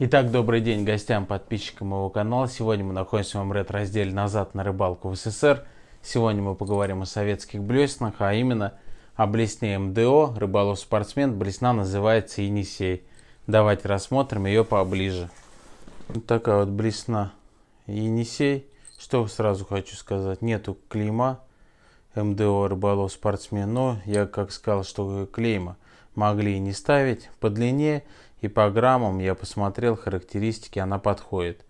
Итак, добрый день гостям, подписчикам моего канала. Сегодня мы находимся в МРЭД разделе «Назад на рыбалку в СССР». Сегодня мы поговорим о советских блеснах, а именно о блесне МДО. Рыболов-спортсмен блесна называется Енисей. Давайте рассмотрим ее поближе. Вот такая вот блесна Енисей. Что сразу хочу сказать, нету клейма МДО рыболов-спортсмен, но я как сказал, что клейма могли и не ставить. По длине и по граммам я посмотрел характеристики, она подходит.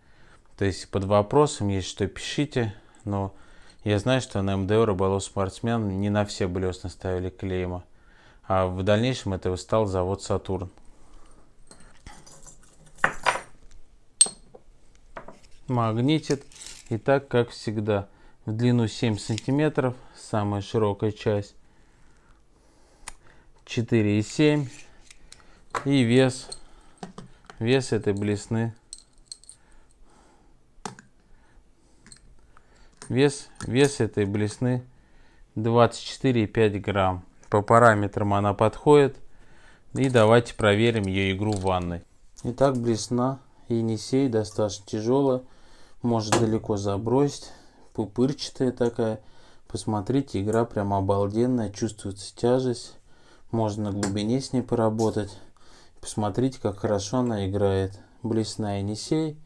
То есть под вопросом есть что пишите, но я знаю, что на МДО рыболов спортсмен не на все блесны ставили клейма, а в дальнейшем это стал завод Сатурн. Магнитит и так, как всегда, в длину 7 сантиметров, самая широкая часть 4,7 и вес вес этой блесны, вес, вес этой блесны 24,5 грамм. По параметрам она подходит. И давайте проверим ее игру в ванной. Итак, блесна Енисей достаточно тяжелая, может далеко забросить, пупырчатая такая. Посмотрите, игра прям обалденная, чувствуется тяжесть, можно на глубине с ней поработать. Посмотрите, как хорошо она играет. Блесна Енисей,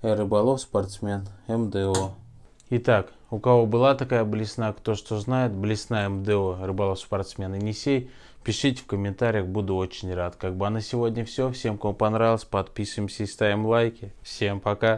э, рыболов, спортсмен, МДО. Итак, у кого была такая блесна, кто что знает, блесна МДО, рыболов, спортсмен Енисей, пишите в комментариях, буду очень рад. Как бы а на сегодня все. Всем, кому понравилось, подписываемся и ставим лайки. Всем пока.